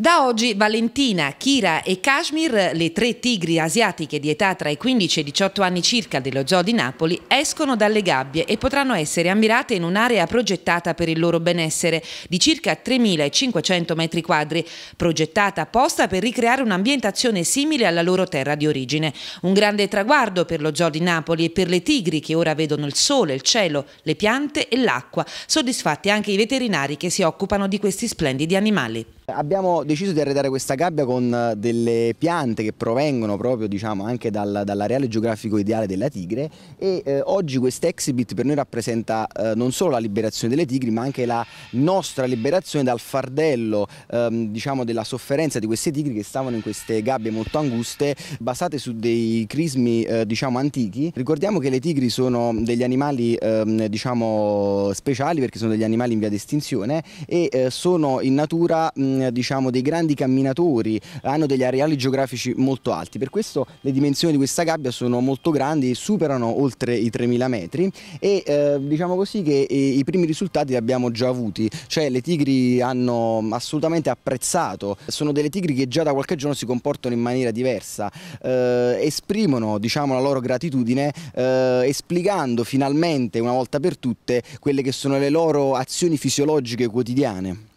Da oggi Valentina, Kira e Kashmir, le tre tigri asiatiche di età tra i 15 e i 18 anni circa dello zoo di Napoli, escono dalle gabbie e potranno essere ammirate in un'area progettata per il loro benessere di circa 3.500 metri quadri, progettata apposta per ricreare un'ambientazione simile alla loro terra di origine. Un grande traguardo per lo zoo di Napoli e per le tigri che ora vedono il sole, il cielo, le piante e l'acqua, soddisfatti anche i veterinari che si occupano di questi splendidi animali. Abbiamo deciso di arredare questa gabbia con eh, delle piante che provengono proprio diciamo, anche dal, dall'areale geografico ideale della tigre e eh, oggi quest'exhibit per noi rappresenta eh, non solo la liberazione delle tigri ma anche la nostra liberazione dal fardello ehm, diciamo, della sofferenza di queste tigri che stavano in queste gabbie molto anguste basate su dei crismi eh, diciamo, antichi. Ricordiamo che le tigri sono degli animali ehm, diciamo, speciali perché sono degli animali in via di estinzione e eh, sono in natura mh, Mm, diciamo, dei grandi camminatori, hanno degli areali geografici molto alti, per questo le dimensioni di questa gabbia sono molto grandi, superano oltre i 3000 metri e eh, diciamo così che i, primi risultati li abbiamo già avuti, cioè le tigri hanno assolutamente apprezzato, sono delle tigri che già da qualche giorno si comportano in maniera diversa, eh, esprimono diciamo, la loro gratitudine eh, esplicando finalmente una volta per tutte quelle che sono le loro azioni fisiologiche quotidiane.